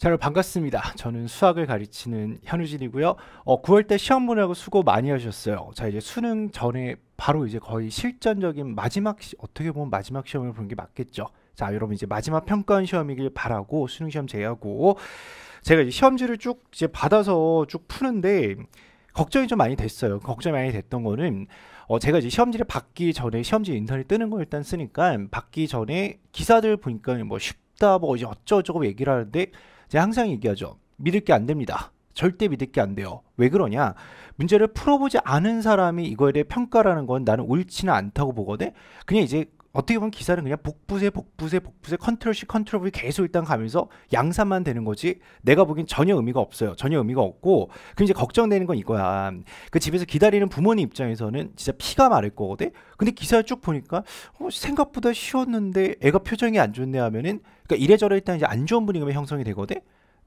자, 여러분 반갑습니다. 저는 수학을 가르치는 현우진이고요. 어, 9월때 시험 보느고 수고 많이 하셨어요. 자, 이제 수능 전에 바로 이제 거의 실전적인 마지막 시, 어떻게 보면 마지막 시험을 보는 게 맞겠죠. 자, 여러분 이제 마지막 평가원 시험이길 바라고 수능 시험 제외하고 제가 이제 시험지를 쭉 이제 받아서 쭉 푸는데 걱정이 좀 많이 됐어요. 걱정이 많이 됐던 거는 어, 제가 이제 시험지를 받기 전에 시험지 인터넷 뜨는 걸 일단 쓰니까 받기 전에 기사들 보니까 뭐 쉽다 뭐 어쩌고저쩌고 얘기를 하는데 제가 항상 얘기하죠. 믿을 게 안 됩니다. 절대 믿을 게 안 돼요. 왜 그러냐? 문제를 풀어보지 않은 사람이 이거에 대해 평가라는 건 나는 옳지는 않다고 보거든? 그냥 이제 어떻게 보면 기사는 그냥 복붙에 복붙에 복붙에 컨트롤 C 컨트롤 V 계속 일단 가면서 양산만 되는 거지 내가 보기엔 전혀 의미가 없어요. 전혀 의미가 없고 그 이제 걱정되는 건 이거야. 그 집에서 기다리는 부모님 입장에서는 진짜 피가 마를 거거든. 근데 기사를 쭉 보니까 어, 생각보다 쉬웠는데 애가 표정이 안 좋네 하면은 그러니까 이래저래 일단 이제 안 좋은 분위기가 형성이 되거든.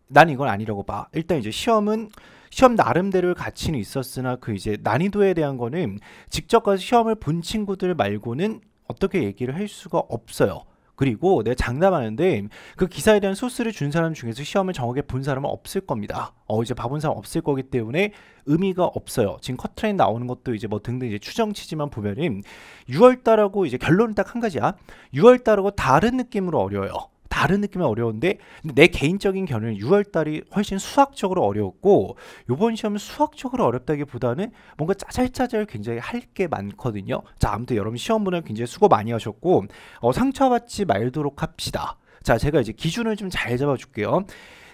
난 이건 아니라고 봐. 일단 이제 시험은 시험 나름대로의 가치는 있었으나 그 이제 난이도에 대한 거는 직접 가서 시험을 본 친구들 말고는 어떻게 얘기를 할 수가 없어요. 그리고 내가 장담하는데 그 기사에 대한 소스를 준 사람 중에서 시험을 정확히 본 사람은 없을 겁니다. 어 이제 봐 본 사람 없을 거기 때문에 의미가 없어요. 지금 커트라인 나오는 것도 이제 뭐 등등 이제 추정치지만 보면은 6월달하고 이제 결론은 딱 한 가지야. 6월달하고 다른 느낌으로 어려요. 워 다른 느낌은 어려운데 내 개인적인 견해는 6월 달이 훨씬 수학적으로 어려웠고 이번 시험은 수학적으로 어렵다기보다는 뭔가 짜잘짜잘 굉장히 할 게 많거든요. 자 아무튼 여러분 시험분은 굉장히 수고 많이 하셨고 어, 상처받지 말도록 합시다. 자 제가 이제 기준을 좀 잘 잡아줄게요.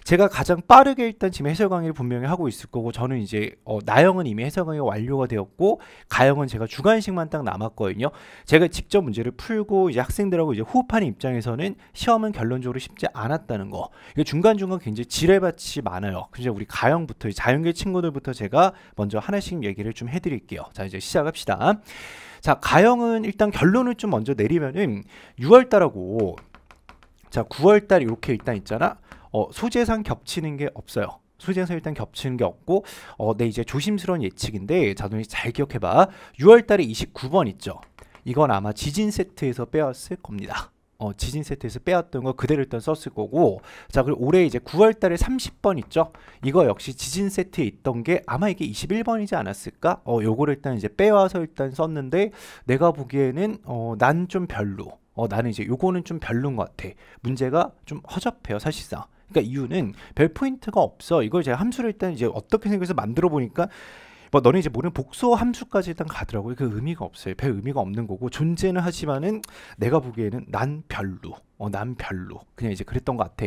제가 가장 빠르게 일단 지금 해설 강의를 분명히 하고 있을 거고 저는 이제 어, 나영은 이미 해설 강의가 완료가 되었고 가영은 제가 주간식만 딱 남았거든요. 제가 직접 문제를 풀고 이제 학생들하고 이제 호흡하는 입장에서는 시험은 결론적으로 쉽지 않았다는 거. 이게 중간중간 굉장히 지뢰밭이 많아요. 그래서 우리 가영부터 자연계 친구들부터 제가 먼저 하나씩 얘기를 좀 해드릴게요. 자 이제 시작합시다. 자 가영은 일단 결론을 좀 먼저 내리면은 6월달하고 자 9월달 이렇게 일단 있잖아 어, 소재상 겹치는 게 없어요. 소재상 일단 겹치는 게 없고 어, 내 네, 이제 조심스러운 예측인데 자동이 잘 기억해봐 6월달에 29번 있죠 이건 아마 지진 세트에서 빼왔을 겁니다 어, 지진 세트에서 빼왔던 거 그대로 일단 썼을 거고 자 그리고 올해 이제 9월달에 30번 있죠 이거 역시 지진 세트에 있던 게 아마 이게 21번이지 않았을까 어 요거를 일단 이제 빼와서 일단 썼는데 내가 보기에는 어, 난 좀 별로 어, 나는 이제 요거는 좀 별론 것 같아 문제가 좀 허접해요 사실상 그러니까 이유는 별 포인트가 없어. 이걸 제가 함수를 일단 이제 어떻게 생각해서 만들어 보니까 뭐 너는 이제 모르는 복소 함수까지 일단 가더라고요. 그 의미가 없어요. 별 의미가 없는 거고 존재는 하지만은 내가 보기에는 난 별로. 어, 난 별로. 그냥 이제 그랬던 것 같아.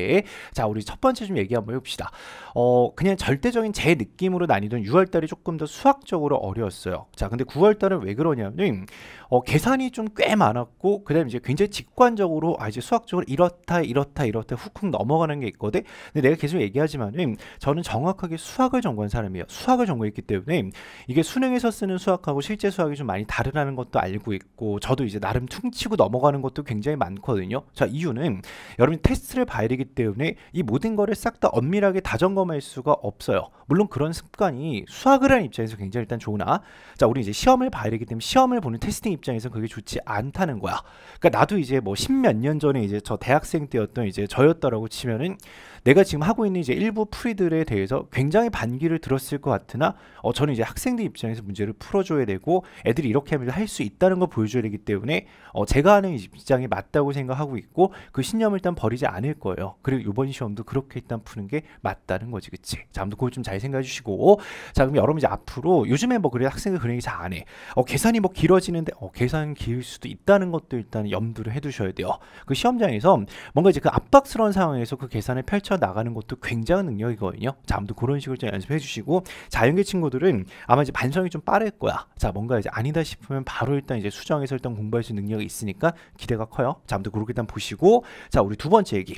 자, 우리 첫 번째 좀 얘기 한번 해봅시다. 어, 그냥 절대적인 제 느낌으로 나뉘던 6월달이 조금 더 수학적으로 어려웠어요. 자, 근데 9월달은 왜 그러냐면, 어, 계산이 좀 꽤 많았고, 그 다음에 이제 굉장히 직관적으로, 아, 이제 수학적으로 이렇다, 이렇다, 이렇다 훅훅 넘어가는 게 있거든. 근데 내가 계속 얘기하지만, 저는 정확하게 수학을 전공한 사람이에요. 수학을 전공했기 때문에 이게 수능에서 쓰는 수학하고 실제 수학이 좀 많이 다르다는 것도 알고 있고, 저도 이제 나름 퉁치고 넘어가는 것도 굉장히 많거든요. 자, 이유는 여러분 테스트를 봐야 되기 때문에 이 모든 거를 싹 다 엄밀하게 다 점검할 수가 없어요. 물론 그런 습관이 수학을 하 입장에서 굉장히 일단 좋으나 자 우리 이제 시험을 봐야 되기 때문에 시험을 보는 테스팅 입장에서 그게 좋지 않다는 거야. 그러니까 나도 이제 뭐 십몇 년 전에 이제 저 대학생 때였던 이제 저였더라고 치면은 내가 지금 하고 있는 이제 일부 풀이들에 대해서 굉장히 반기를 들었을 것 같으나 어, 저는 이제 학생들 입장에서 문제를 풀어줘야 되고 애들이 이렇게 하면 할 수 있다는 걸 보여줘야 되기 때문에 어, 제가 하는 입장이 맞다고 생각하고 있고 그 신념을 일단 버리지 않을 거예요. 그리고 이번 시험도 그렇게 일단 푸는 게 맞다는 거지, 그치? 자, 아무튼 그걸 좀 잘 생각해 주시고 자, 그럼 여러분 이제 앞으로 요즘에 뭐 그래 학생들 그런 얘기 잘안 해. 어, 계산이 뭐 길어지는데 어, 계산 길 수도 있다는 것도 일단 염두를 해두셔야 돼요. 그 시험장에서 뭔가 이제 그 압박스러운 상황에서 그 계산을 펼쳐 헤쳐나가는 것도 굉장한 능력이거든요. 자, 아무튼 그런 식으로 좀 연습해 주시고 자연계 친구들은 아마 이제 반성이 좀 빠를 거야. 자, 뭔가 이제 아니다 싶으면 바로 일단 이제 수정해서 일단 공부할 수 있는 능력이 있으니까 기대가 커요. 자, 아무튼 그렇게 일단 보시고 자, 우리 두 번째 얘기.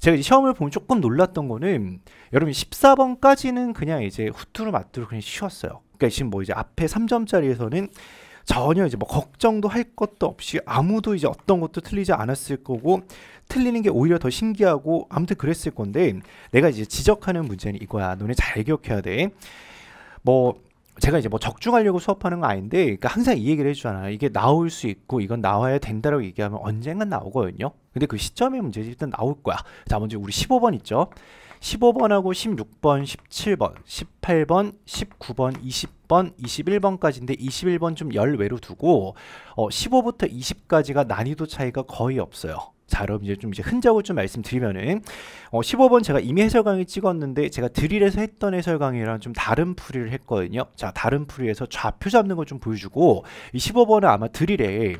제가 이제 시험을 보면 조금 놀랐던 거는 여러분 14번까지는 그냥 이제 후투루 맞투루 그냥 쉬웠어요. 그러니까 지금 뭐 이제 앞에 3점짜리에서는 전혀 이제 뭐 걱정도 할 것도 없이 아무도 이제 어떤 것도 틀리지 않았을 거고 틀리는 게 오히려 더 신기하고 아무튼 그랬을 건데 내가 이제 지적하는 문제는 이거야. 너네 잘 기억해야 돼. 뭐 제가 이제 뭐 적중하려고 수업하는 거 아닌데 그러니까 항상 이 얘기를 해주잖아요 이게 나올 수 있고 이건 나와야 된다라고 얘기하면 언젠간 나오거든요 근데 그 시점의 문제지 일단 나올 거야 자 먼저 우리 15번 있죠 15번하고 16번, 17번, 18번, 19번, 20번, 21번까지인데 21번 좀 열외로 두고 어, 15부터 20까지가 난이도 차이가 거의 없어요. 자 그럼 이제 좀 이제 흔적을 좀 말씀드리면은 어, 15번 제가 이미 해설 강의 찍었는데 제가 드릴에서 했던 해설 강의랑 좀 다른 풀이를 했거든요. 자 다른 풀이에서 좌표 잡는 걸 좀 보여주고 이 15번은 아마 드릴에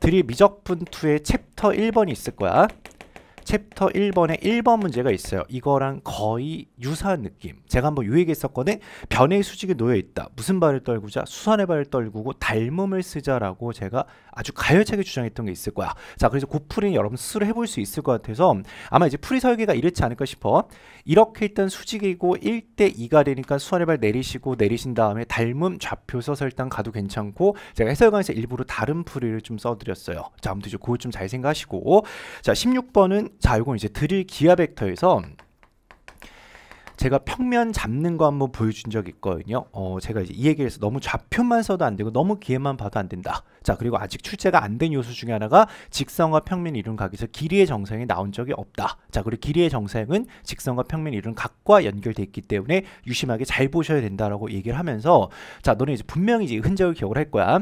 드릴 미적분2의 챕터 1번이 있을 거야. 챕터 1번에 1번 문제가 있어요. 이거랑 거의 유사한 느낌. 제가 한번 요 얘기했었거든. 변의 수직이 놓여 있다. 무슨 발을 떨구자? 수산의 발을 떨구고 닮음을 쓰자라고 제가 아주 가열차게 주장했던 게 있을 거야. 자, 그래서 고풀린 그 여러분 스스로 해볼 수 있을 것 같아서 아마 이제 풀이 설계가 이렇지 않을까 싶어. 이렇게 일단 수직이고 1대 2가 되니까 수산의 발 내리시고 내리신 다음에 닮음 좌표서 설탕 가도 괜찮고 제가 해설관에서 일부러 다른 풀이를 좀 써드렸어요. 자, 아무튼 이제 그거 좀잘 생각하시고 자, 16번은 자, 이건 이제 드릴 기하 벡터에서 제가 평면 잡는 거 한번 보여준 적 있거든요. 어, 제가 이제 이 얘기를 해서 너무 좌표만 써도 안 되고 너무 기회만 봐도 안 된다. 자, 그리고 아직 출제가 안 된 요소 중에 하나가 직선과 평면 이론 각에서 길이의 정사형이 나온 적이 없다. 자, 그리고 길이의 정사형은 직선과 평면 이론 각과 연결돼 있기 때문에 유심하게 잘 보셔야 된다라고 얘기를 하면서 자, 너는 이제 분명히 이제 흔적을 기억을 할 거야.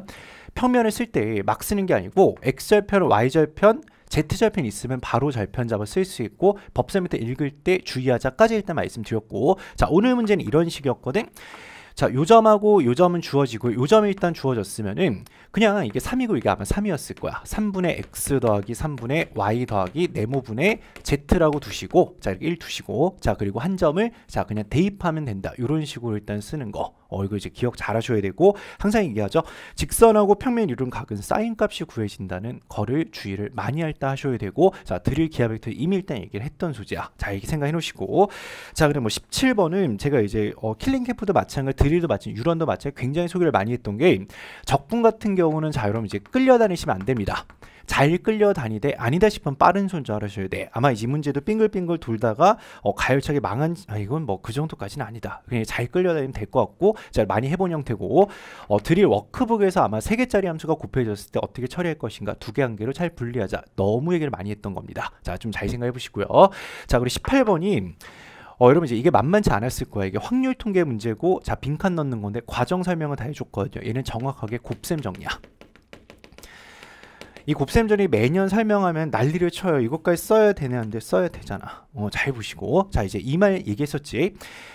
평면을 쓸 때 막 쓰는 게 아니고 x절편, y절편, Z절편 있으면 바로 절편 잡아 쓸 수 있고 법사 밑에 읽을 때 주의하자까지 일단 말씀드렸고 자 오늘 문제는 이런 식이었거든 자, 요점하고 요점은 주어지고 요점이 일단 주어졌으면은 그냥 이게 3이고 이게 아마 3이었을 거야. 3분의 x 더하기 3분의 y 더하기 네모분의 z라고 두시고 자, 이렇게 1 두시고 자, 그리고 한 점을 자, 그냥 대입하면 된다. 요런 식으로 일단 쓰는 거. 어, 이거 이제 기억 잘 하셔야 되고 항상 얘기하죠. 직선하고 평면 이룬 각은 사인 값이 구해진다는 거를 주의를 많이 할 때 하셔야 되고 자, 드릴 기하 벡터 이미 일단 얘기를 했던 소재야. 자, 이렇게 생각해 놓으시고 자, 그럼 뭐 17번은 제가 이제 어, 킬링 캠프도 마찬가지 드릴도 마찬 유런도 마찬가지 굉장히 소개를 많이 했던 게 적분 같은 경우는 자 여러분 이제 끌려다니시면 안 됩니다. 잘 끌려다니되 아니다 싶으면 빠른 손절 하셔야 돼. 아마 이 문제도 빙글빙글 돌다가 어, 가열차게 망한 아, 이건 뭐 그 정도까지는 아니다. 그냥 잘 끌려다니면 될 것 같고 잘 많이 해본 형태고 어, 드릴 워크북에서 아마 세 개짜리 함수가 곱해졌을 때 어떻게 처리할 것인가 두 개 한 개로 잘 분리하자. 너무 얘기를 많이 했던 겁니다. 자 좀 잘 생각해 보시고요. 자 그리고 18번이 어, 여러분 이제 이게 만만치 않았을 거예요 이게 확률 통계 문제고 자 빈칸 넣는 건데 과정 설명을 다 해줬거든요. 얘는 정확하게 곱셈 정리야. 이 곱셈전이 매년 설명하면 난리를 쳐요. 이것까지 써야 되는데 써야 되잖아. 어, 잘 보시고. 자, 이제 이 말 얘기했었지.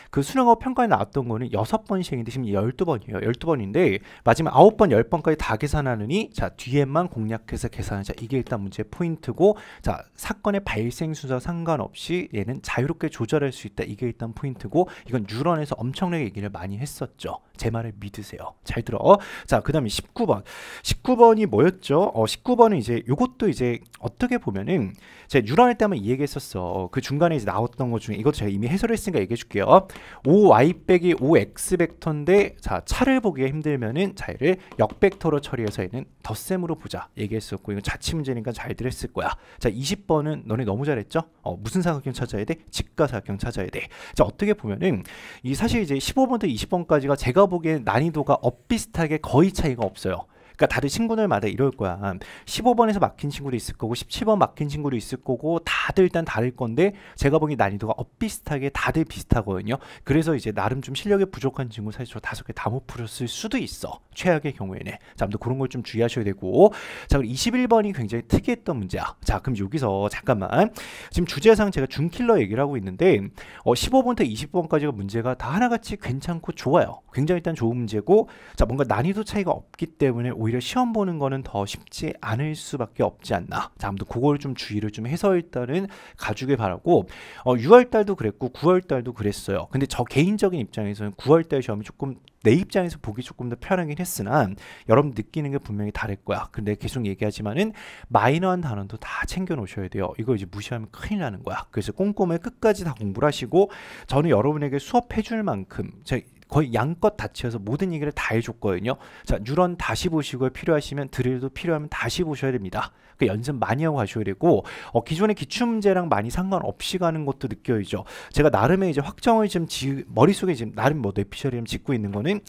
그수능어 평가에 나왔던 거는 여섯 번 시행인데 지금 1 2 번이에요 1 2 번인데 마지막 9번, 1 0번까지다 계산하느니 자, 뒤에만 공략해서 계산하자. 이게 일단 문제 포인트고 자, 사건의 발생 순서 상관없이 얘는 자유롭게 조절할 수 있다. 이게 일단 포인트고 이건 뉴런에서 엄청나게 얘기를 많이 했었죠. 제 말을 믿으세요. 잘 들어. 자, 그다음에 1 9번 19번. 이 뭐였죠? 어, 19 번은 이제 요것도 이제 어떻게 보면은 제가 뉴런할 때만 이 얘기했었어. 어, 그 중간에 이제 나왔던 것 중에 이것도 제가 이미 해설을 했으니까 얘기해 줄게요. 5y 빼기 5x 벡터인데 자, 차를 보기가 힘들면은 자, 얘를 역 벡터로 처리해서 얘는 덧셈으로 보자. 얘기했었고 이건 자치 문제니까 잘 들었을 거야. 자, 20번은 너네 너무 잘했죠? 어, 무슨 사각형 찾아야 돼? 직가사각형 찾아야 돼. 자, 어떻게 보면은 이 사실 이제 15번부터 20번까지가 제가 보기엔 난이도가 엇비슷하게 거의 차이가 없어요. 그러니까 다들 친구들마다 이럴 거야. 15번에서 막힌 친구도 있을 거고 17번 막힌 친구도 있을 거고 다들 일단 다를 건데 제가 보기 난이도가 엇비슷하게 다들 비슷하거든요. 그래서 이제 나름 좀 실력이 부족한 친구 사실 저 다섯 개 다 못 풀었을 수도 있어. 최악의 경우에는. 자, 아무튼 그런 걸 좀 주의하셔야 되고. 자, 그럼 21번이 굉장히 특이했던 문제야. 자, 그럼 여기서 잠깐만. 지금 주제상 제가 준킬러 얘기를 하고 있는데 어, 15번부터 20번까지가 문제가 다 하나같이 괜찮고 좋아요. 굉장히 일단 좋은 문제고 자, 뭔가 난이도 차이가 없기 때문에 오 오히려 시험 보는 거는 더 쉽지 않을 수밖에 없지 않나. 자, 아무튼 그걸 좀 주의를 좀 해서 일단은 가주길 바라고 어, 6월 달도 그랬고 9월 달도 그랬어요. 근데 저 개인적인 입장에서는 9월 달 시험이 조금 내 입장에서 보기 조금 더 편하긴 했으나 여러분 느끼는 게 분명히 다를 거야. 근데 계속 얘기하지만은 마이너한 단원도 다 챙겨 놓으셔야 돼요. 이거 이제 무시하면 큰일 나는 거야. 그래서 꼼꼼히 끝까지 다 공부를 하시고 저는 여러분에게 수업해 줄 만큼 제 거의 양껏 다치어서 모든 얘기를 다 해줬거든요. 자, 뉴런 다시 보시고요. 필요하시면 드릴도 필요하면 다시 보셔야 됩니다. 그 연습 많이 하고 가셔야 되고 어, 기존의 기출문제랑 많이 상관없이 가는 것도 느껴지죠. 제가 나름의 이제 확정을 지금 지, 머릿속에 지금 나름 뭐뇌피셜이 짓고 있는 거는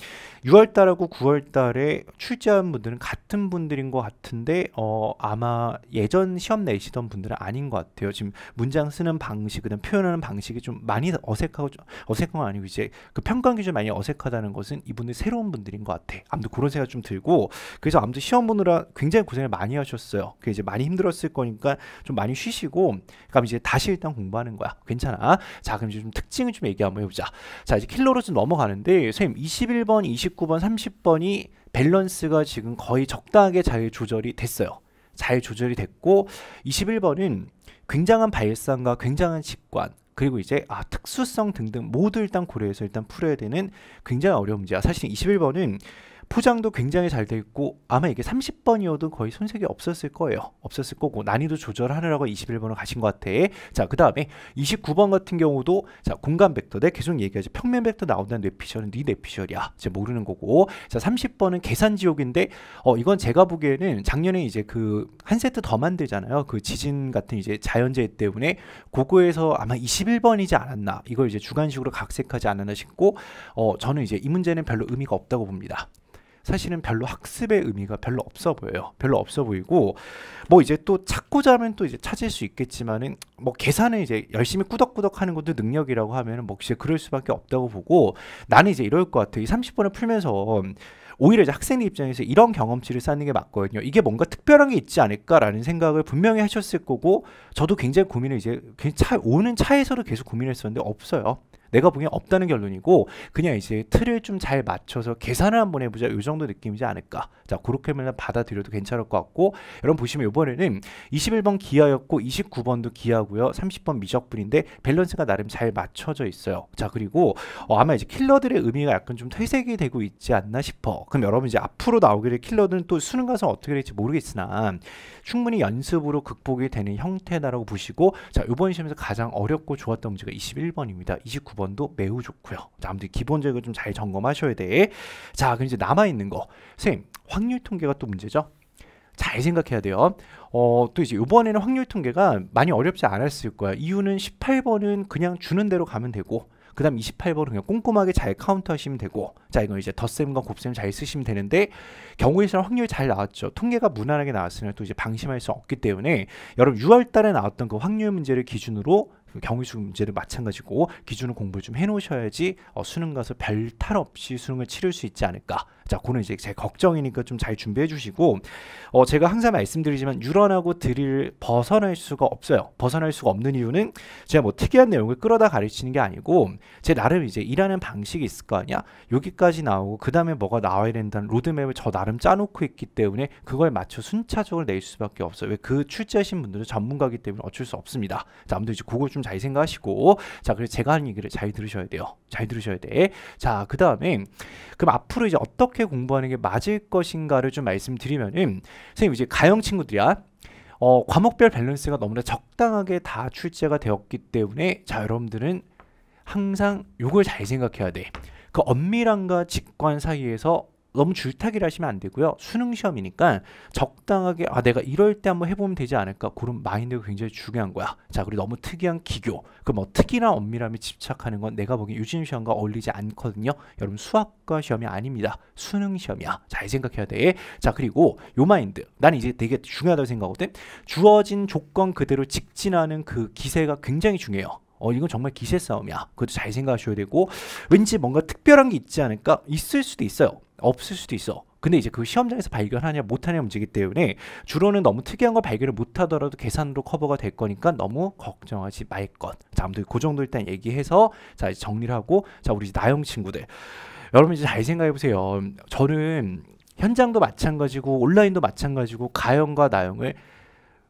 6월달하고 9월달에 출제한 분들은 같은 분들인 것 같은데 어, 아마 예전 시험 내시던 분들은 아닌 것 같아요. 지금 문장 쓰는 방식, 그다음 표현하는 방식이 좀 많이 어색하고 좀 어색한 건 아니고 이제 그 평가 기준 많이 어색하다는 것은 이분들 새로운 분들인 것 같아. 아무튼 그런 생각 좀 들고 그래서 아무튼 시험 보느라 굉장히 고생을 많이 하셨어요. 그 이제 많이 힘들었을 거니까 좀 많이 쉬시고 그럼 이제 다시 일단 공부하는 거야. 괜찮아. 자, 그럼 이제 좀 특징을 좀 얘기 한번 해보자. 자, 이제 킬로로즈 넘어가는데 선생님 21번, 29번, 30번이 밸런스가 지금 거의 적당하게 잘 조절이 됐어요. 잘 조절이 됐고 21번은 굉장한 발상과 굉장한 직관 그리고 이제 아 특수성 등등 모두 일단 고려해서 일단 풀어야 되는 굉장히 어려운 문제야. 사실 21번은 포장도 굉장히 잘 돼 있고 아마 이게 30번이어도 거의 손색이 없었을 거예요. 없었을 거고 난이도 조절하느라고 21번을 가신 것 같아. 자, 그 다음에 29번 같은 경우도 자 공간 벡터 내 계속 얘기하지 평면 벡터 나온다는 뇌피셜은 네 뇌피셜이야. 이제 모르는 거고 자 30번은 계산 지옥인데 어 이건 제가 보기에는 작년에 이제 그 한 세트 더 만들잖아요. 그 지진 같은 이제 자연재해 때문에 고거에서 아마 21번이지 않았나 이걸 이제 주관식으로 각색하지 않았나 싶고 어 저는 이제 이 문제는 별로 의미가 없다고 봅니다. 사실은 별로 학습의 의미가 별로 없어 보여요. 별로 없어 보이고 뭐 이제 또 찾고자 하면 또 이제 찾을 수 있겠지만은 뭐 계산을 이제 열심히 꾸덕꾸덕 하는 것도 능력이라고 하면은 뭐 진짜 그럴 수밖에 없다고 보고 나는 이제 이럴 것 같아. 이 30번을 풀면서 오히려 이제 학생들 입장에서 이런 경험치를 쌓는 게 맞거든요. 이게 뭔가 특별한 게 있지 않을까라는 생각을 분명히 하셨을 거고 저도 굉장히 고민을 이제 차, 오는 차에서도 계속 고민했었는데 없어요. 내가 보기엔 없다는 결론이고 그냥 이제 틀을 좀 잘 맞춰서 계산을 한번 해보자 이 정도 느낌이지 않을까 자 그렇게만 받아들여도 괜찮을 것 같고 여러분 보시면 이번에는 21번 기아였고 29번도 기아고요 30번 미적분인데 밸런스가 나름 잘 맞춰져 있어요 자 그리고 어, 아마 이제 킬러들의 의미가 약간 좀 퇴색이 되고 있지 않나 싶어 그럼 여러분 이제 앞으로 나오게 킬러들은 또 수능 가서 어떻게 될지 모르겠으나 충분히 연습으로 극복이 되는 형태다라고 보시고 자 이번 시험에서 가장 어렵고 좋았던 문제가 21번입니다 2 9 9번도 매우 좋고요. 자, 아무튼 기본적으로 좀 잘 점검하셔야 돼. 자, 그럼 이제 남아있는 거. 선생님, 확률 통계가 또 문제죠? 잘 생각해야 돼요. 어, 또 이제 이번에는 확률 통계가 많이 어렵지 않았을 거야. 이유는 18번은 그냥 주는 대로 가면 되고, 그 다음 28번은 그냥 꼼꼼하게 잘 카운트 하시면 되고, 자, 이건 이제 덧셈과 곱셈 잘 쓰시면 되는데, 경우에 따라 확률 이잘 나왔죠. 통계가 무난하게 나왔으면 또 이제 방심할 수 없기 때문에, 여러분 6월달에 나왔던 그 확률 문제를 기준으로 경위수 문제도 마찬가지고 기준을 공부를 좀 해놓으셔야지 어, 수능 가서 별 탈 없이 수능을 치를 수 있지 않을까 자, 그는 거 이제 제 걱정이니까 좀 잘 준비해 주시고 어, 제가 항상 말씀드리지만 유런하고 드릴 벗어날 수가 없어요. 벗어날 수가 없는 이유는 제가 뭐 특이한 내용을 끌어다 가르치는 게 아니고 제 나름 이제 일하는 방식이 있을 거 아니야. 여기까지 나오고 그다음에 뭐가 나와야 된다는 로드맵을 저 나름 짜놓고 있기 때문에 그걸 맞춰 순차적으로 낼 수밖에 없어요. 왜 그 출제하신 분들은 전문가기 이 때문에 어쩔 수 없습니다. 자, 아무튼 이제 그걸 좀 잘 생각하시고 자, 그래서 제가 하는 얘기를 잘 들으셔야 돼요. 잘 들으셔야 돼. 자, 그다음에 그럼 앞으로 이제 어떻게 어떻게 공부하는 게 맞을 것인가를 좀 말씀드리면 선생님 이제 가형 친구들이야 어, 과목별 밸런스가 너무나 적당하게 다 출제가 되었기 때문에 자 여러분들은 항상 이걸잘 생각해야 돼. 그 엄밀함과 직관 사이에서 너무 줄타기를 하시면 안 되고요. 수능 시험이니까 적당하게 아 내가 이럴 때 한번 해보면 되지 않을까 그런 마인드가 굉장히 중요한 거야. 자 그리고 너무 특이한 기교 그 뭐 특이나 엄밀함에 집착하는 건 내가 보기엔 유진 시험과 어울리지 않거든요. 여러분 수학과 시험이 아닙니다. 수능 시험이야. 잘 생각해야 돼. 자 그리고 요 마인드 나는 이제 되게 중요하다고 생각하거든. 주어진 조건 그대로 직진하는 그 기세가 굉장히 중요해요. 어 이건 정말 기세 싸움이야. 그것도 잘 생각하셔야 되고 왠지 뭔가 특별한 게 있지 않을까? 있을 수도 있어요. 없을 수도 있어. 근데 이제 그 시험장에서 발견하냐 못하냐 문제기 때문에 주로는 너무 특이한 걸 발견을 못하더라도 계산으로 커버가 될 거니까 너무 걱정하지 말 것. 자, 아무튼 그 정도 일단 얘기해서 자 이제 정리를 하고 자 우리 나영 친구들 여러분 이제 잘 생각해 보세요. 저는 현장도 마찬가지고 온라인도 마찬가지고 가영과 나영을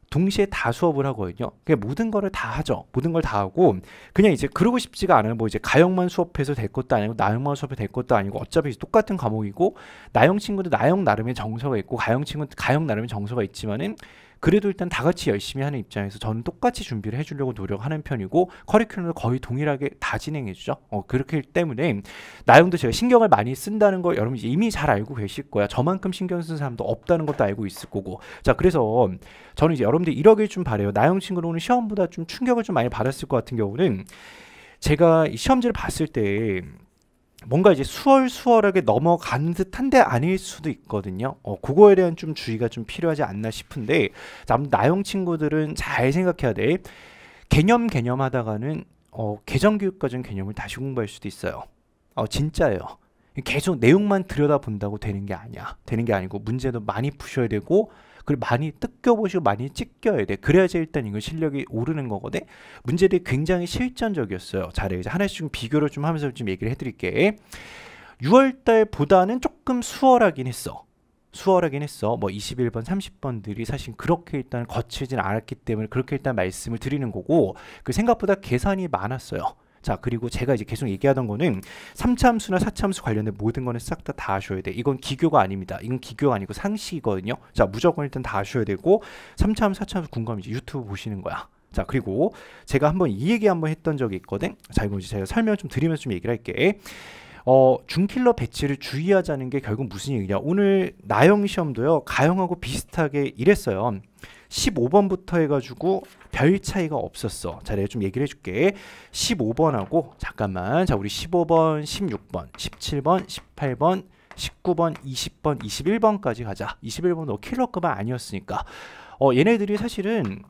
동시에 다 수업을 하거든요. 그냥 모든 거를 다 하죠. 모든 걸 다 하고 그냥 이제 그러고 싶지가 않아요. 뭐 이제 가영만 수업해서 될 것도 아니고 나영만 수업해 될 것도 아니고 어차피 똑같은 과목이고 나영 친구도 나영 나름의 정서가 있고 가영 친구는 가영 나름의 정서가 있지만은 그래도 일단 다 같이 열심히 하는 입장에서 저는 똑같이 준비를 해주려고 노력하는 편이고 커리큘럼을 거의 동일하게 다 진행해주죠. 어, 그렇기 때문에 나용도 제가 신경을 많이 쓴다는 걸 여러분 이미 잘 알고 계실 거야. 저만큼 신경 쓴 사람도 없다는 것도 알고 있을 거고. 자, 그래서 저는 이제 여러분들 이러길 좀 바래요. 나영 친구는 오늘 시험보다 좀 충격을 좀 많이 받았을 것 같은 경우는 제가 이 시험지를 봤을 때 뭔가 이제 수월수월하게 넘어간 듯한데 아닐 수도 있거든요. 어, 그거에 대한 좀 주의가 좀 필요하지 않나 싶은데 나용 친구들은 잘 생각해야 돼. 개념 개념 하다가는 어, 개정교육과정 개념을 다시 공부할 수도 있어요. 어, 진짜예요. 계속 내용만 들여다본다고 되는 게 아니야. 되는 게 아니고 문제도 많이 푸셔야 되고 그걸 많이 뜯겨보시고 많이 찢겨야 돼. 그래야지 일단 이거 실력이 오르는 거거든. 문제들이 굉장히 실전적이었어요. 자, 이제 하나씩 좀 비교를 좀 하면서 좀 얘기를 해드릴게. 6월달보다는 조금 수월하긴 했어. 수월하긴 했어. 뭐 21번, 30번들이 사실 그렇게 일단 거칠진 않았기 때문에 그렇게 일단 말씀을 드리는 거고, 그 생각보다 계산이 많았어요. 자 그리고 제가 이제 계속 얘기하던 거는 3차함수나 4차함수 관련된 모든 거는 싹 다 다 아셔야 돼 이건 기교가 아닙니다 이건 기교가 아니고 상식이거든요 자 무조건 일단 다 아셔야 되고 3차함수 4차함수 궁금하면 이제 유튜브 보시는 거야 자 그리고 제가 한번 이 얘기 한번 했던 적이 있거든 자 이거 이제 제가 설명을 좀 드리면서 좀 얘기를 할게 어, 중킬러 배치를 주의하자는 게 결국 무슨 얘기냐. 오늘 나영 시험도요. 가영하고 비슷하게 이랬어요. 15번부터 해가지고 별 차이가 없었어. 자, 내가 좀 얘기를 해줄게. 15번하고 잠깐만. 자, 우리 15번, 16번, 17번, 18번, 19번, 20번, 21번까지 가자. 21번도 킬러급은 아니었으니까. 어, 얘네들이 사실은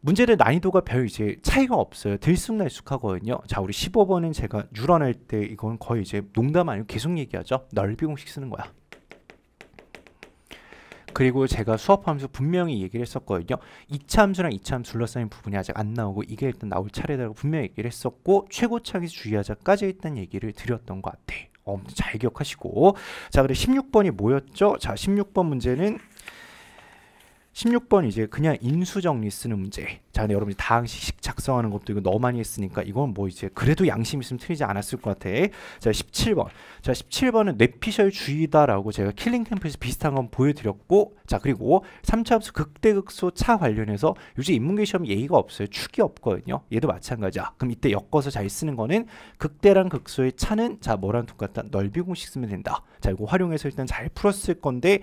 문제는 난이도가 별 이제 차이가 없어요. 들쑥날쑥하거든요. 자, 우리 15번은 제가 유런할 때 이건 거의 이제 농담 아니고 계속 얘기하죠. 넓이 공식 쓰는 거야. 그리고 제가 수업하면서 분명히 얘기를 했었거든요. 이참수랑이참수 둘러싸인 부분이 아직 안 나오고 이게 일단 나올 차례다라고 분명히 얘기를 했었고 최고차기 주의하자까지 일단 얘기를 드렸던 것 같아. 엄청 잘 기억하시고 자 그래 16번이 뭐였죠? 자 16번 문제는 16번 이제 그냥 인수정리 쓰는 문제. 자, 근데 여러분이 다항식 작성하는 것도 이거 너무 많이 했으니까 이건 뭐 이제 그래도 양심 있으면 틀리지 않았을 것 같아. 자, 17번. 자, 17번은 뇌피셜 주의다라고 제가 킬링 캠프에서 비슷한 건 보여드렸고, 자, 그리고 3차 함수 극대극소 차 관련해서 요즘 인문계 시험 예의가 없어요. 축이 없거든요. 얘도 마찬가지야. 그럼 이때 엮어서 잘 쓰는 거는 극대랑 극소의 차는 자, 뭐랑 똑같다. 넓이 공식 쓰면 된다. 자, 이거 활용해서 일단 잘 풀었을 건데,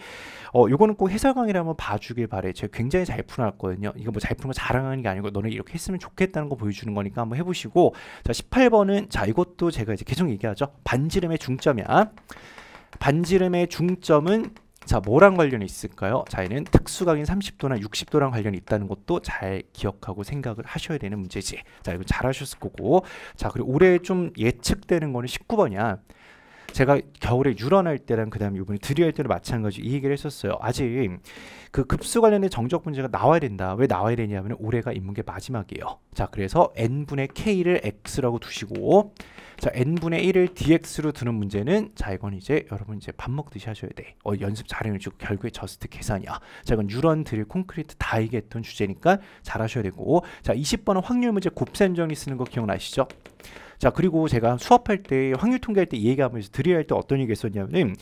어, 요거는 꼭 해설 강의를 한번 봐주길 바라 말에 제가 굉장히 잘 풀어놨거든요. 이거 뭐잘 푸는 거 자랑하는 게 아니고 너는 이렇게 했으면 좋겠다는 거 보여주는 거니까 한번 해보시고 자 18번은 자 이것도 제가 이제 계속 얘기하죠. 반지름의 중점이야. 반지름의 중점은 자 뭐랑 관련이 있을까요? 자 얘는 특수각인 30도나 60도랑 관련이 있다는 것도 잘 기억하고 생각을 하셔야 되는 문제지 자 이거 잘 하셨을 거고 자 그리고 올해 좀 예측되는 거는 19번이야 제가 겨울에 유런할 때랑 그 다음에 이번에 드리할 때도 마찬가지 이 얘기를 했었어요 아직 그 급수 관련된 정적 문제가 나와야 된다. 왜 나와야 되냐면 올해가 인문계 마지막이에요. 자, 그래서 n분의 k를 x라고 두시고 자, n분의 1을 dx로 두는 문제는 자, 이건 이제 여러분 이제 밥 먹듯이 하셔야 돼. 어, 연습 잘해 주고 결국에 저스트 계산이야. 자, 이건 유런 드릴 콘크리트 다 얘기했던 주제니까 잘 하셔야 되고. 자, 20번은 확률 문제 곱셈 정리 쓰는 거 기억나시죠? 자, 그리고 제가 수업할 때 확률 통계할 때 얘기하면서 드려야 할 때 어떤 얘기 했었냐면은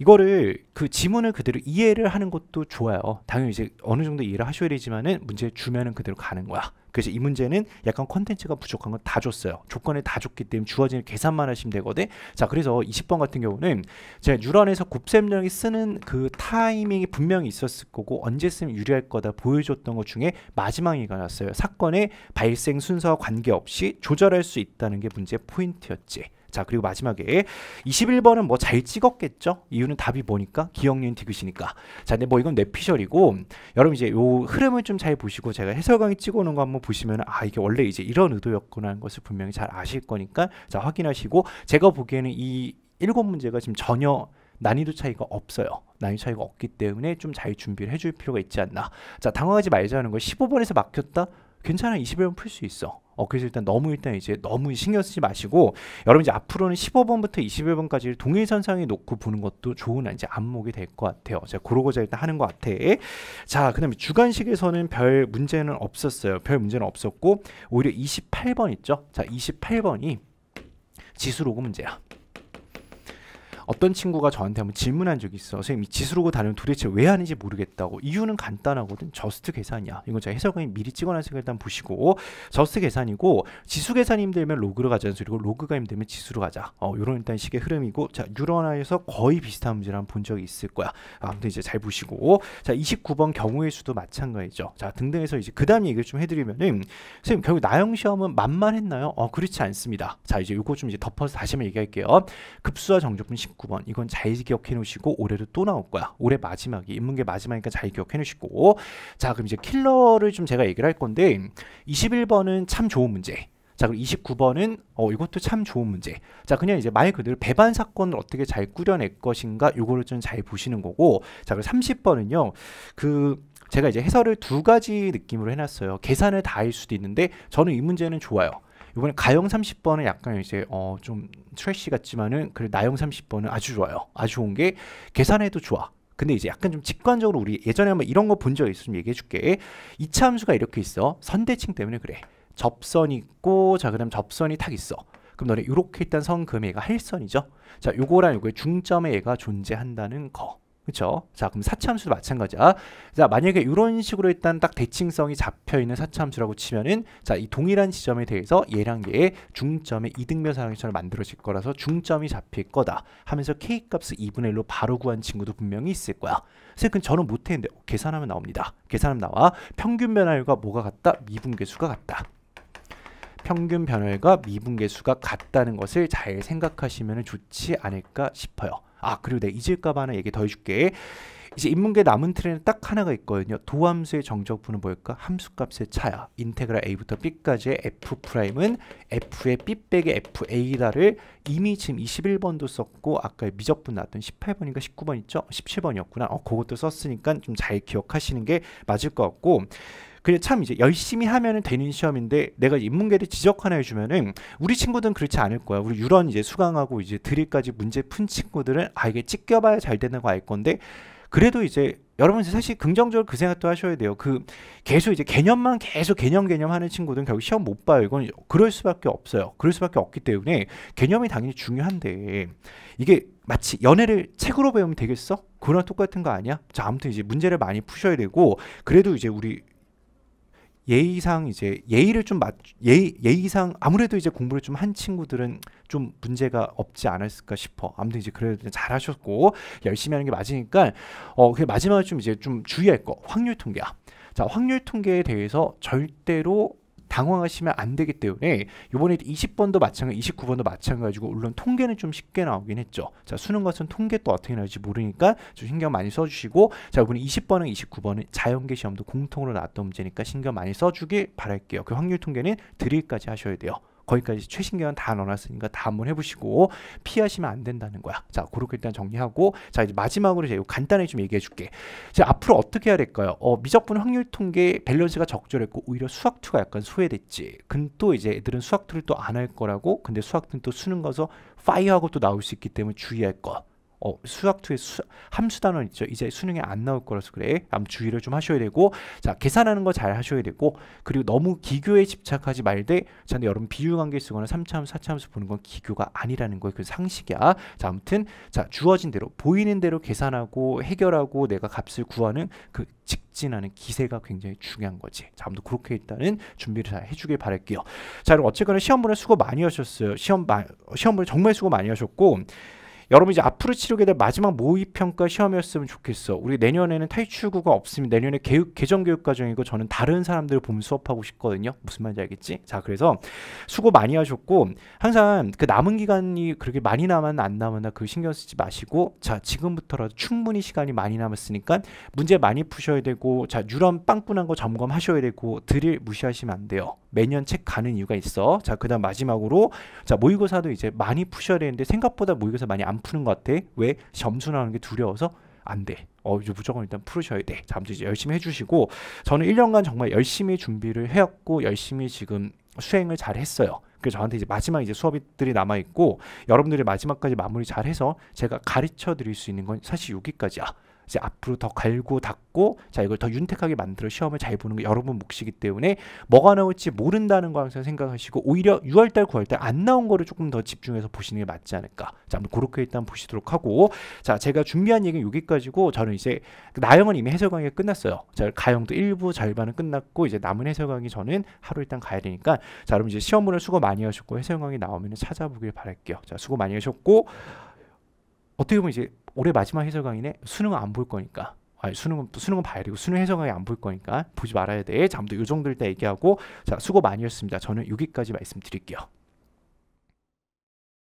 이거를 그 지문을 그대로 이해를 하는 것도 좋아요. 당연히 이제 어느 정도 이해를 하셔야 되지만은 문제 주면은 그대로 가는 거야. 그래서 이 문제는 약간 컨텐츠가 부족한 건 다 줬어요. 조건을 다 줬기 때문에 주어진 계산만 하시면 되거든. 자, 그래서 20번 같은 경우는 제가 뉴런에서 곱셈령이 쓰는 그 타이밍이 분명히 있었을 거고 언제 쓰면 유리할 거다 보여줬던 것 중에 마지막이 가났어요. 사건의 발생 순서와 관계없이 조절할 수 있다는 게문제 포인트였지. 자 그리고 마지막에 21번은 뭐 잘 찍었겠죠? 이유는 답이 뭐니까? 기억력은 디귿이니까. 자 근데 뭐 이건 뇌피셜이고 여러분 이제 요 흐름을 좀 잘 보시고 제가 해설 강의 찍어놓은 거 한번 보시면 아 이게 원래 이제 이런 의도였구나 하는 것을 분명히 잘 아실 거니까 자 확인하시고 제가 보기에는 이 일곱 문제가 지금 전혀 난이도 차이가 없어요. 난이도 차이가 없기 때문에 좀 잘 준비를 해줄 필요가 있지 않나. 자, 당황하지 말자는 거. 15번에서 막혔다? 괜찮아. 21번 풀 수 있어. 어 그래서 일단 너무 일단 이제 너무 신경 쓰지 마시고 여러분 이제 앞으로는 15번부터 21번까지 동일선상에 놓고 보는 것도 좋은 이제 안목이 될 것 같아요. 제가 고르고자 일단 하는 것 같아. 자, 그다음에 주간식에서는 별 문제는 없었어요. 별 문제는 없었고 오히려 28번 있죠. 자, 28번이 지수로그 문제야. 어떤 친구가 저한테 한번 질문한 적이 있어. 선생님, 이 지수로고 다위는 도대체 왜 하는지 모르겠다고. 이유는 간단하거든. 저스트 계산이야. 이건 제가 해석은 미리 찍어놨으니까 일단 보시고. 저스트 계산이고, 지수 계산이 힘들면 로그로 가자그리고 로그가 힘들면 지수로 가자. 어, 요런 일단 식의 흐름이고, 자, 유런나에서 거의 비슷한 문제를 한번 본 적이 있을 거야. 아무튼 이제 잘 보시고. 자, 29번 경우의 수도 마찬가지죠. 자, 등등해서 이제 그 다음 얘기를 좀 해드리면은, 선생님, 결국 나영 시험은 만만했나요? 어, 그렇지 않습니다. 자, 이제 요거 좀 이제 덮어서 다시 한번 얘기할게요. 급수와 정조분 10 19번 이건 잘 기억해 놓으시고 올해도 또 나올 거야 올해 마지막이 인문계 마지막이니까 잘 기억해 놓으시고 자 그럼 이제 킬러를 좀 제가 얘기를 할 건데 21번은 참 좋은 문제 자 그리고 29번은 어 이것도 참 좋은 문제 자 그냥 이제 말 그대로 배반 사건을 어떻게 잘 꾸려낼 것인가 요거를 좀 잘 보시는 거고 자 그리고 30번은요 그 제가 이제 해설을 두 가지 느낌으로 해놨어요 계산을 다 할 수도 있는데 저는 이 문제는 좋아요 이번에 가형 30번은 약간 이제 어 좀 트래쉬 같지만은 그래 나형 30번은 아주 좋아요. 아주 좋은 게 계산해도 좋아. 근데 이제 약간 좀 직관적으로 우리 예전에 한번 이런 거 본 적 있으면 얘기해 줄게. 이차 함수가 이렇게 있어. 선대칭 때문에 그래. 접선 있고 자 그다음 접선이 탁 있어. 그럼 너네 이렇게 일단 선금액이 할선이죠. 자, 요거랑 요거의 중점에 얘가 존재한다는 거. 그렇죠? 자, 그럼 사치함수도 마찬가지야. 자, 만약에 이런 식으로 일단 딱 대칭성이 잡혀 있는 사치함수라고 치면은 자, 이 동일한 지점에 대해서 얘랑 얘의 중점의 이등변 사랑처럼 만들어질 거라서 중점이 잡힐 거다 하면서 k 값을 2분의 1로 바로 구한 친구도 분명히 있을 거야. 그래서 저는 못 했는데 어, 계산하면 나옵니다. 계산하면 나와. 평균 변화율과 뭐가 같다? 미분계수가 같다. 평균 변화율과 미분계수가 같다는 것을 잘 생각하시면 좋지 않을까 싶어요. 아 그리고 내가 잊을까봐 하나 얘기 더 해줄게. 이제 인문계 남은 트렌드 딱 하나가 있거든요. 도함수의 정적분은 뭘까? 함수값의 차야. 인테그랄 a부터 b까지의 f 프라임은 f의 b 빼기 f a다를 이미 지금 21번도 썼고 아까 미적분 나왔던 18번인가 19번 있죠? 17번이었구나. 어, 그것도 썼으니까 좀 잘 기억하시는 게 맞을 것 같고 그게 참 이제 열심히 하면 되는 시험인데 내가 인문계를 지적 하나 해주면은 우리 친구들은 그렇지 않을 거야. 우리 유런 이제 수강하고 이제 드릴까지 문제 푼 친구들은 아 이게 찍겨봐야 잘 되는 거 알 건데 그래도 이제 여러분 사실 긍정적으로 그 생각도 하셔야 돼요. 그 계속 이제 개념만 계속 개념 개념 하는 친구들은 결국 시험 못 봐요. 이건 그럴 수밖에 없어요. 그럴 수밖에 없기 때문에 개념이 당연히 중요한데 이게 마치 연애를 책으로 배우면 되겠어? 그거랑 똑같은 거 아니야? 자, 아무튼 이제 문제를 많이 푸셔야 되고 그래도 이제 우리 예의상 이제 예의를 좀 맞, 예의, 예의상 아무래도 이제 공부를 좀 한 친구들은 좀 문제가 없지 않았을까 싶어. 아무튼 이제 그래도 잘하셨고 열심히 하는 게 맞으니까 어, 그 마지막에 좀 이제 좀 주의할 거 확률 통계야. 자, 확률 통계에 대해서 절대로 당황하시면 안 되기 때문에 이번에 20번도 마찬가지, 29번도 마찬가지고 물론 통계는 좀 쉽게 나오긴 했죠. 자 수능 같은 통계 또 어떻게 나올지 모르니까 좀 신경 많이 써주시고 자 이번에 20번은 29번은 자연계 시험도 공통으로 나왔던 문제니까 신경 많이 써주길 바랄게요. 그 확률 통계는 드릴까지 하셔야 돼요. 거기까지 최신 개헌 다 넣어놨으니까 다 한번 해보시고 피하시면 안 된다는 거야. 자, 그렇게 일단 정리하고 자 이제 마지막으로 제가 간단히 좀 얘기해 줄게. 제 앞으로 어떻게 해야 될까요? 어, 미적분 확률 통계 밸런스가 적절했고 오히려 수학2가 약간 소외됐지. 근 또 이제 애들은 수학2를 또 안 할 거라고 근데 수학2는 또 수능 가서 파이어하고 또 나올 수 있기 때문에 주의할 거. 어, 수학 투의 수, 함수 단어 있죠. 이제 수능에 안 나올 거라서 그래. 암 주의를 좀 하셔야 되고, 자 계산하는 거 잘 하셔야 되고, 그리고 너무 기교에 집착하지 말되, 자 근데 여러분 비율관계 쓰거나 3차 함수, 4차 함수 보는 건 기교가 아니라는 거예요. 그 상식이야. 자 아무튼 자 주어진 대로 보이는 대로 계산하고 해결하고 내가 값을 구하는 그 직진하는 기세가 굉장히 중요한 거지. 자 아무튼 그렇게 일단은 준비를 잘 해주길 바랄게요. 자 그럼 어쨌거나 시험 보는 수고 많이 하셨어요. 시험 마, 시험 보는 정말 수고 많이 하셨고. 여러분 이제 앞으로 치르게 될 마지막 모의평가 시험이었으면 좋겠어. 우리 내년에는 탈출구가 없습니다. 내년에 개육, 개정교육 과정이고 저는 다른 사람들을 보면 수업하고 싶거든요. 무슨 말인지 알겠지? 자 그래서 수고 많이 하셨고 항상 그 남은 기간이 그렇게 많이 남았나 안 남았나 그 신경 쓰지 마시고 자 지금부터라도 충분히 시간이 많이 남았으니까 문제 많이 푸셔야 되고 자 유람 빵꾸난 거 점검하셔야 되고 드릴 무시하시면 안 돼요. 매년 책 가는 이유가 있어. 자 그다음 마지막으로 자 모의고사도 이제 많이 푸셔야 되는데 생각보다 모의고사 많이 안안 푸는 것 같아. 왜? 점수 나오는 게 두려워서 안 돼. 어, 이제 무조건 일단 풀으셔야 돼. 잠시 이제 열심히 해주시고, 저는 1년간 정말 열심히 준비를 해왔고, 열심히 지금 수행을 잘 했어요. 그 저한테 이제 마지막 이제 수업들이 남아 있고 여러분들이 마지막까지 마무리 잘해서 제가 가르쳐 드릴 수 있는 건 사실 여기까지야. 이제 앞으로 더 갈고 닦고 자 이걸 더 윤택하게 만들어 시험을 잘 보는 게 여러분 몫이기 때문에 뭐가 나올지 모른다는 거 항상 생각하시고 오히려 6월달 9월달 안 나온 거를 조금 더 집중해서 보시는 게 맞지 않을까 자 한번 그렇게 일단 보시도록 하고 자 제가 준비한 얘기는 여기까지고 저는 이제 나영은 이미 해설 강의가 끝났어요 자 가영도 일부 절반은 끝났고 이제 남은 해설 강의 저는 하루 일단 가야 되니까 자 여러분 이제 시험 오늘 수고 많이 하셨고 해설 강의 나오면 찾아보길 바랄게요 자 수고 많이 하셨고 어떻게 보면 이제 올해 마지막 해설 강의네 수능은 안 볼 거니까 아니 수능은 수능은 봐야 되고 수능 해설 강의 안볼 거니까 보지 말아야 돼 잠도 요 정도일 때 얘기하고 자 수고 많이 했습니다 저는 여기까지 말씀드릴게요